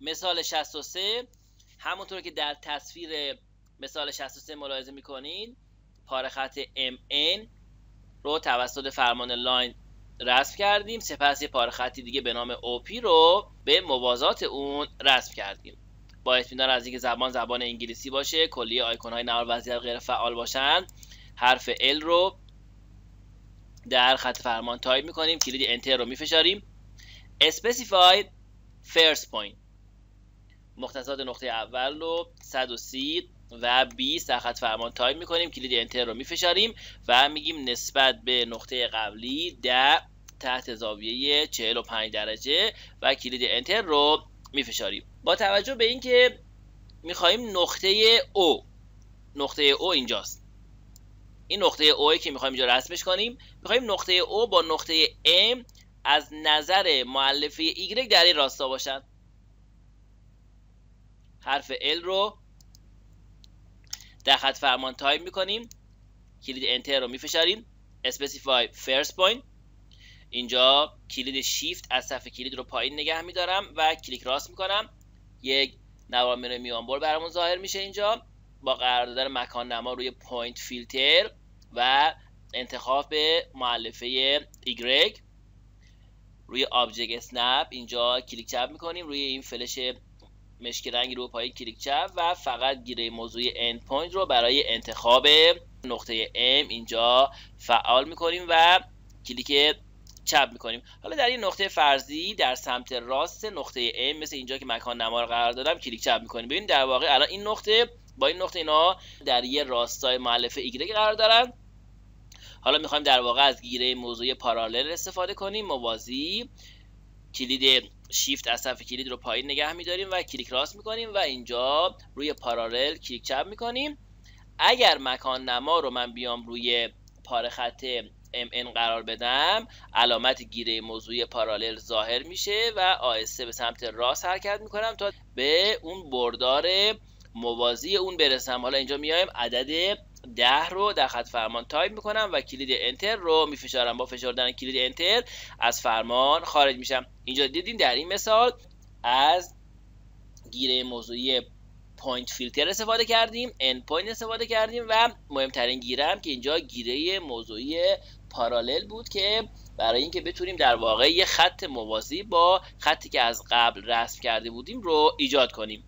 مثال 63 همونطور که در تصویر مثال 63 ملاحظه میکنید پاره خط MN رو توسط فرمان لاین رسم کردیم سپس یه پاره دیگه به نام OP رو به موازات اون رسم کردیم با اطمینان از اینکه زبان زبان انگلیسی باشه کلیه آیکون های نوار وضعیت غیر فعال باشن حرف L رو در خط فرمان تایپ میکنیم کلید انتر رو میفشاریم specified first point مختصات نقطه اول رو 130 و 20 سخت فرمان تایم میکنیم کلید انتر رو میفشاریم و میگیم نسبت به نقطه قبلی در تحت زاویه 45 درجه و کلید انتر رو میفشاریم با توجه به اینکه میخواهیم نقطه او نقطه او اینجاست این نقطه او که میخوایم اینجا رسمش کنیم میخوایم نقطه او با نقطه ام از نظر معلفه ایگرگ در این راستا باشد حرف L رو در خط فرمان تایپ میکنیم کلید انتر رو میفشاریم specify first point. اینجا کلید شیفت از صفحه کلید رو پایین نگه میدارم و کلیک راست میکنم یک نوامر میانبر برامون ظاهر میشه اینجا با قرار دادن مکان نما روی پوینت فیلتر و انتخاب به معلفه ایگرگ روی object snap اینجا کلیک چپ میکنیم روی این فلش مشکی رنگ رو پای کلیک چپ و فقط گیره موضوع اند پوینت رو برای انتخاب نقطه M اینجا فعال میکنیم و کلیک چپ میکنیم حالا در این نقطه فرضی در سمت راست نقطه M مثل اینجا که مکان نما رو قرار دادم کلیک چپ میکنیم ببینید در واقع الان این نقطه با این نقطه اینا در یه راستای معلف Y قرار دارن حالا میخوایم در واقع از گیره موضوع پارالل استفاده کنیم موازی کلید شیفت از صفحه کلید رو پایین نگه میداریم و کلیک راست میکنیم و اینجا روی پارالل کلیک چپ میکنیم اگر مکان نما رو من بیام روی پاره خط MN قرار بدم علامت گیره موضوعی پارالل ظاهر میشه و آهسته به سمت راست حرکت میکنم تا به اون بردار موازی اون برسم حالا اینجا میایم عدد ده رو در خط فرمان تایپ میکنم و کلید انتر رو میفشارم با فشردن کلید انتر از فرمان خارج میشم اینجا دیدین در این مثال از گیره موضوعی پوینت فیلتر استفاده کردیم اند پوینت استفاده کردیم و مهمترین گیره هم که اینجا گیره موضوعی پارالل بود که برای اینکه بتونیم در واقع یه خط موازی با خطی که از قبل رسم کرده بودیم رو ایجاد کنیم